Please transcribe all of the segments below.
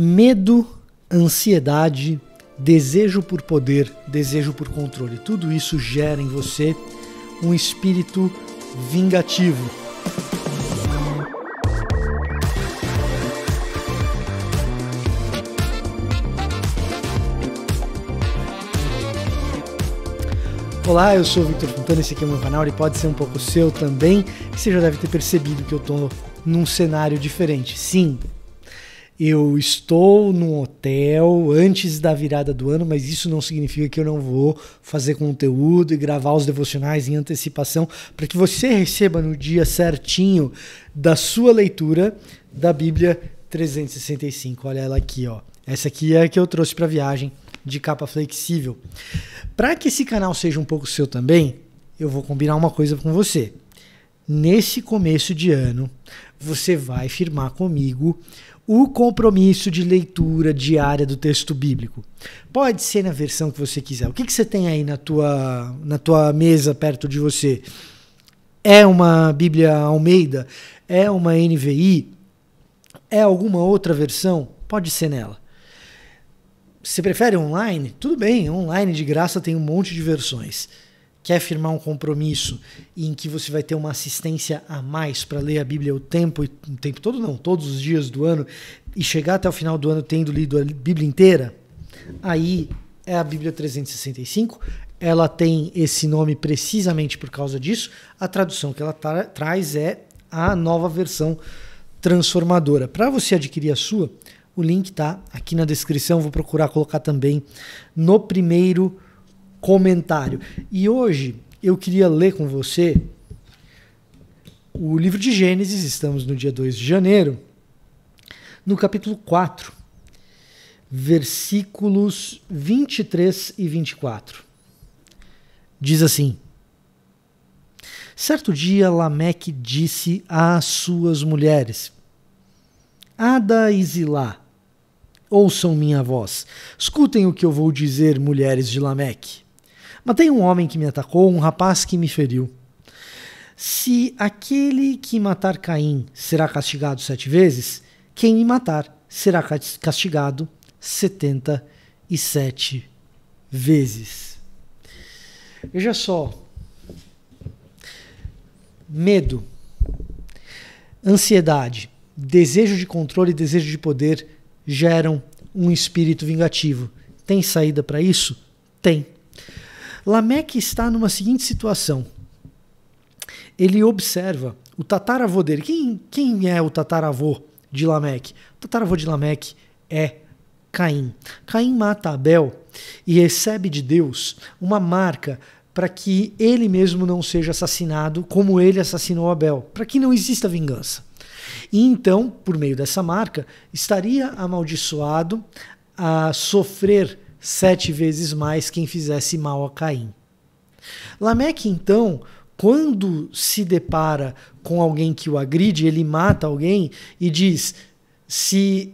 medo, ansiedade, desejo por poder, desejo por controle. Tudo isso gera em você um espírito vingativo. Olá, eu sou o Victor Fontana, esse aqui é o meu canal e pode ser um pouco seu também. Você já deve ter percebido que eu estou num cenário diferente. Sim, eu estou num hotel antes da virada do ano, mas isso não significa que eu não vou fazer conteúdo e gravar os devocionais em antecipação para que você receba no dia certinho da sua leitura da Bíblia 365. Olha ela aqui, ó. Essa aqui é a que eu trouxe para viagem de capa flexível. Para que esse canal seja um pouco seu também, eu vou combinar uma coisa com você. Nesse começo de ano, você vai firmar comigo o compromisso de leitura diária do texto bíblico. Pode ser na versão que você quiser. O que, que você tem aí na tua, na tua mesa perto de você? É uma Bíblia Almeida? É uma NVI? É alguma outra versão? Pode ser nela. Você prefere online? Tudo bem, online de graça tem um monte de versões quer firmar um compromisso em que você vai ter uma assistência a mais para ler a Bíblia o tempo, o tempo todo não, todos os dias do ano, e chegar até o final do ano tendo lido a Bíblia inteira, aí é a Bíblia 365. Ela tem esse nome precisamente por causa disso. A tradução que ela tra traz é a nova versão transformadora. Para você adquirir a sua, o link está aqui na descrição. Vou procurar colocar também no primeiro comentário. E hoje eu queria ler com você o livro de Gênesis, estamos no dia 2 de janeiro, no capítulo 4, versículos 23 e 24. Diz assim: Certo dia Lameque disse às suas mulheres: Ada e Zilá, ouçam minha voz. Escutem o que eu vou dizer, mulheres de Lameque. Matei um homem que me atacou, um rapaz que me feriu. Se aquele que matar Caim será castigado sete vezes, quem me matar será castigado setenta e sete vezes. Veja só. Medo, ansiedade, desejo de controle e desejo de poder geram um espírito vingativo. Tem saída para isso? Tem. Lameque está numa seguinte situação. Ele observa o tataravô dele. Quem, quem é o tataravô de Lameque? O tataravô de Lameque é Caim. Caim mata Abel e recebe de Deus uma marca para que ele mesmo não seja assassinado como ele assassinou Abel, para que não exista vingança. E então, por meio dessa marca, estaria amaldiçoado a sofrer sete vezes mais quem fizesse mal a Caim. Lameque, então, quando se depara com alguém que o agride, ele mata alguém e diz: se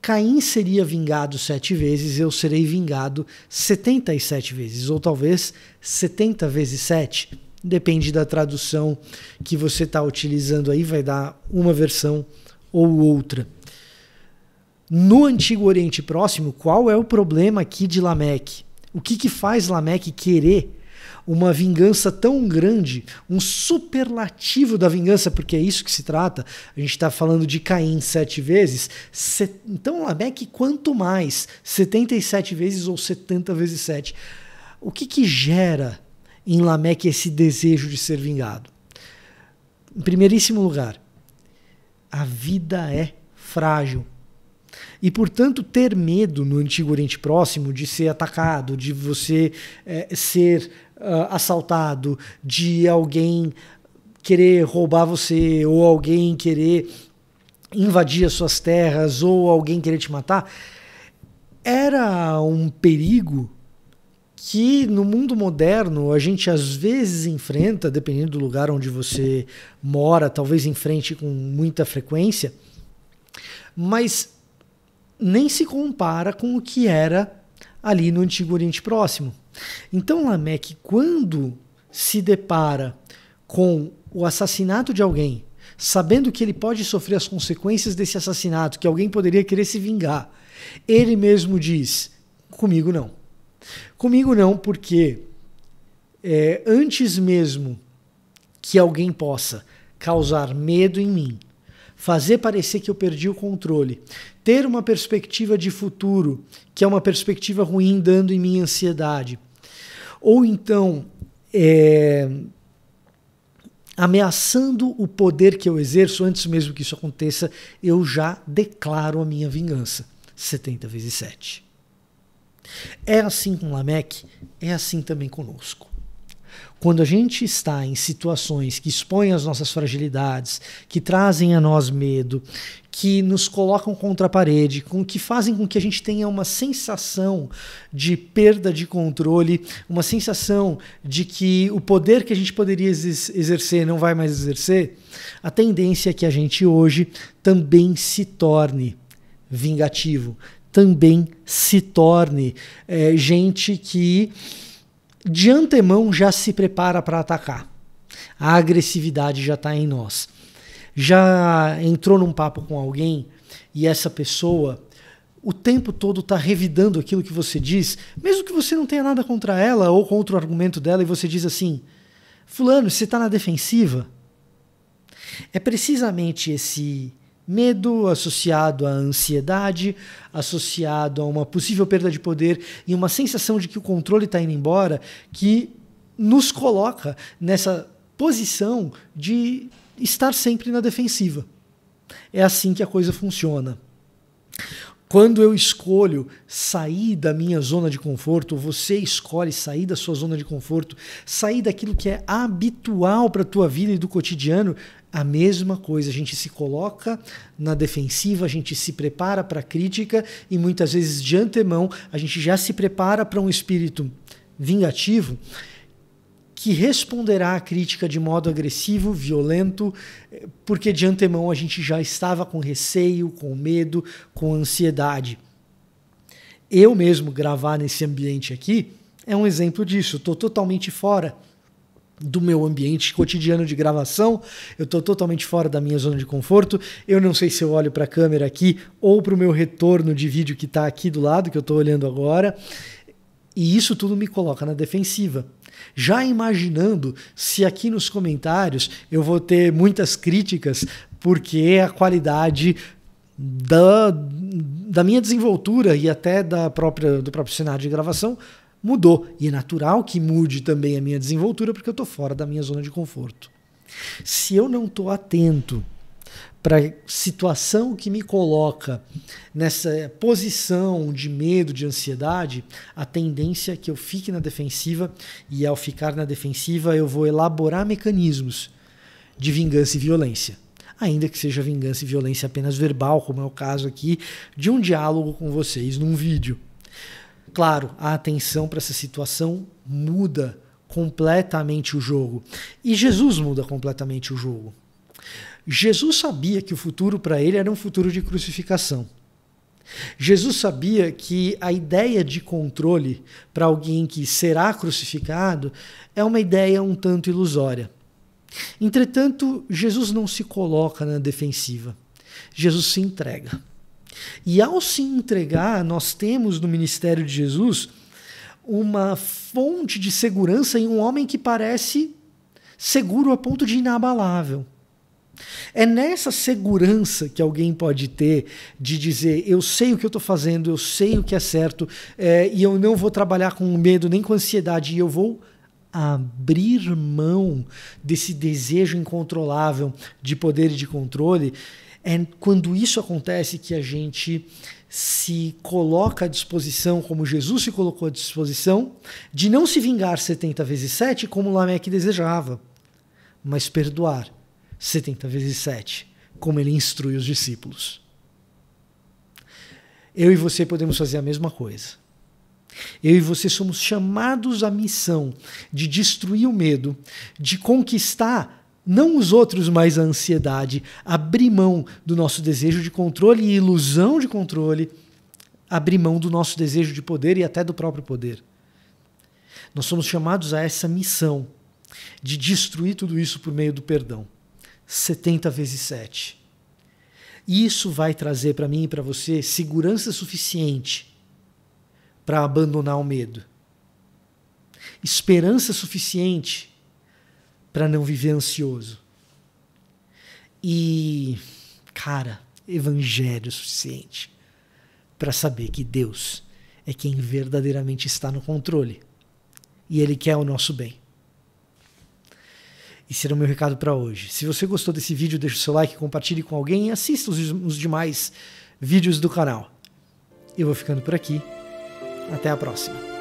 Caim seria vingado sete vezes, eu serei vingado setenta e sete vezes, ou talvez setenta vezes sete. Depende da tradução que você está utilizando aí, vai dar uma versão ou outra. No Antigo Oriente Próximo, qual é o problema aqui de Lameque? O que, que faz Lameque querer uma vingança tão grande, um superlativo da vingança, porque é isso que se trata. A gente está falando de Caim sete vezes. Se... Então, Lameque, quanto mais? 77 vezes ou 70 vezes 7. O que, que gera em Lameque esse desejo de ser vingado? Em primeiríssimo lugar, a vida é frágil. E, portanto, ter medo no Antigo Oriente Próximo de ser atacado, de você é, ser uh, assaltado, de alguém querer roubar você, ou alguém querer invadir as suas terras, ou alguém querer te matar, era um perigo que no mundo moderno a gente às vezes enfrenta, dependendo do lugar onde você mora, talvez enfrente com muita frequência, mas nem se compara com o que era ali no Antigo Oriente Próximo. Então Lameque, quando se depara com o assassinato de alguém, sabendo que ele pode sofrer as consequências desse assassinato, que alguém poderia querer se vingar, ele mesmo diz: comigo não. Comigo não, porque é, antes mesmo que alguém possa causar medo em mim, fazer parecer que eu perdi o controle, ter uma perspectiva de futuro, que é uma perspectiva ruim dando em minha ansiedade, ou então é, ameaçando o poder que eu exerço antes mesmo que isso aconteça, eu já declaro a minha vingança. 70 vezes 7. É assim com Lameque, é assim também conosco. Quando a gente está em situações que expõem as nossas fragilidades, que trazem a nós medo, que nos colocam contra a parede, com que fazem com que a gente tenha uma sensação de perda de controle, uma sensação de que o poder que a gente poderia exercer não vai mais exercer, a tendência é que a gente hoje também se torne vingativo, também se torne é, gente que de antemão já se prepara para atacar. A agressividade já está em nós. Já entrou num papo com alguém e essa pessoa o tempo todo está revidando aquilo que você diz, mesmo que você não tenha nada contra ela ou contra o argumento dela, e você diz assim: Fulano, você está na defensiva? É precisamente esse medo, associado à ansiedade, associado a uma possível perda de poder e uma sensação de que o controle está indo embora, que nos coloca nessa posição de estar sempre na defensiva. É assim que a coisa funciona. Quando eu escolho sair da minha zona de conforto, você escolhe sair da sua zona de conforto, sair daquilo que é habitual para a tua vida e do cotidiano, a mesma coisa. A gente se coloca na defensiva, a gente se prepara para a crítica e muitas vezes de antemão a gente já se prepara para um espírito vingativo que responderá à crítica de modo agressivo, violento, porque de antemão a gente já estava com receio, com medo, com ansiedade. Eu mesmo gravar nesse ambiente aqui é um exemplo disso. Estou totalmente fora do meu ambiente cotidiano de gravação, eu estou totalmente fora da minha zona de conforto. Eu não sei se eu olho para a câmera aqui ou para o meu retorno de vídeo que está aqui do lado, que eu estou olhando agora. E isso tudo me coloca na defensiva. Já imaginando se aqui nos comentários eu vou ter muitas críticas porque é a qualidade da, da minha desenvoltura e até da própria, do próprio cenário de gravação mudou. E é natural que mude também a minha desenvoltura porque eu estou fora da minha zona de conforto. Se eu não estou atento para a situação que me coloca nessa posição de medo, de ansiedade, a tendência é que eu fique na defensiva e ao ficar na defensiva eu vou elaborar mecanismos de vingança e violência. Ainda que seja vingança e violência apenas verbal, como é o caso aqui de um diálogo com vocês num vídeo. Claro, a atenção para essa situação muda completamente o jogo. E Jesus muda completamente o jogo. Jesus sabia que o futuro para ele era um futuro de crucificação. Jesus sabia que a ideia de controle para alguém que será crucificado é uma ideia um tanto ilusória. Entretanto, Jesus não se coloca na defensiva. Jesus se entrega. E ao se entregar, nós temos no ministério de Jesus uma fonte de segurança em um homem que parece seguro a ponto de inabalável. É nessa segurança que alguém pode ter de dizer: eu sei o que eu estou fazendo, eu sei o que é certo, é, e eu não vou trabalhar com medo nem com ansiedade, e eu vou abrir mão desse desejo incontrolável de poder e de controle. É quando isso acontece que a gente se coloca à disposição, como Jesus se colocou à disposição, de não se vingar 70 vezes 7, como Lameque desejava, mas perdoar 70 vezes 7, como ele instrui os discípulos. Eu e você podemos fazer a mesma coisa. Eu e você somos chamados à missão de destruir o medo, de conquistar não os outros, mas a ansiedade, abrir mão do nosso desejo de controle e ilusão de controle, abrir mão do nosso desejo de poder e até do próprio poder. Nós somos chamados a essa missão de destruir tudo isso por meio do perdão. 70 vezes 7. Isso vai trazer para mim e para você segurança suficiente para abandonar o medo. Esperança suficiente para não viver ansioso. E, cara, evangelho suficiente para saber que Deus é quem verdadeiramente está no controle e Ele quer o nosso bem. E será o meu recado para hoje. Se você gostou desse vídeo, deixe o seu like, compartilhe com alguém e assista os, os demais vídeos do canal. Eu vou ficando por aqui. Até a próxima.